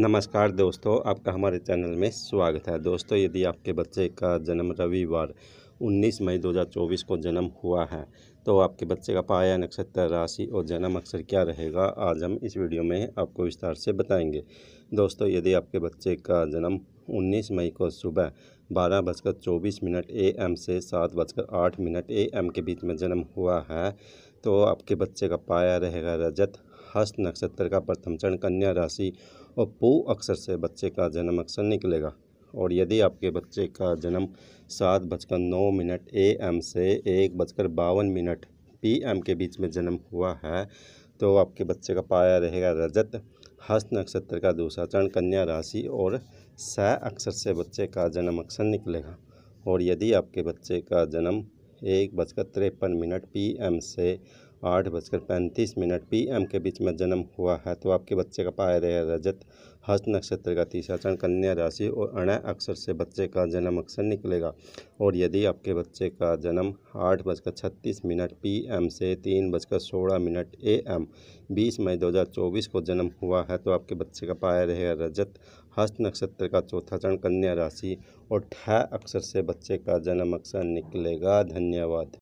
नमस्कार दोस्तों आपका हमारे चैनल में स्वागत है दोस्तों यदि आपके बच्चे का जन्म रविवार 19 मई 2024 को जन्म हुआ है तो आपके बच्चे का पाया नक्षत्र राशि और जन्म अक्षर क्या रहेगा आज हम इस वीडियो में आपको विस्तार से बताएंगे दोस्तों यदि आपके बच्चे का जन्म 19 मई को सुबह बारह बजकर चौबीस मिनट ए एम से सात बजकर आठ मिनट ए एम के बीच में जन्म हुआ है तो आपके बच्चे का पाया रहेगा रजत हस्त नक्षत्र का प्रथम चरण कन्या राशि और पू अक्षर से बच्चे का जन्म अक्षर निकलेगा और यदि आपके बच्चे का जन्म सात बजकर नौ मिनट ए एम से एक बजकर बावन मिनट पी एम के बीच में जन्म हुआ है तो आपके बच्चे का पाया रहेगा रजत हस्त नक्षत्र का दूसरा चरण कन्या राशि और स अक्षर से बच्चे का जन्म अक्षर निकलेगा और यदि आपके बच्चे का जन्म एक बजकर तिरपन मिनट पी एम से आठ बजकर पैंतीस मिनट पी एम के बीच में जन्म हुआ है तो आपके बच्चे का पाया रहे रजत हस्त नक्षत्र का तीसरा चरण कन्या राशि और अणय अक्षर से बच्चे का जन्म अक्षर निकलेगा और यदि आपके बच्चे का जन्म आठ बजकर छत्तीस मिनट पी एम से तीन बजकर सोलह मिनट ए एम बीस मई दो हज़ार चौबीस को जन्म हुआ है तो आपके बच्चे का पाया रहेगा रजत हस्त नक्षत्र का चौथा चरण कन्या राशि और ठह अक्षर से बच्चे का जन्म अक्षर निकलेगा धन्यवाद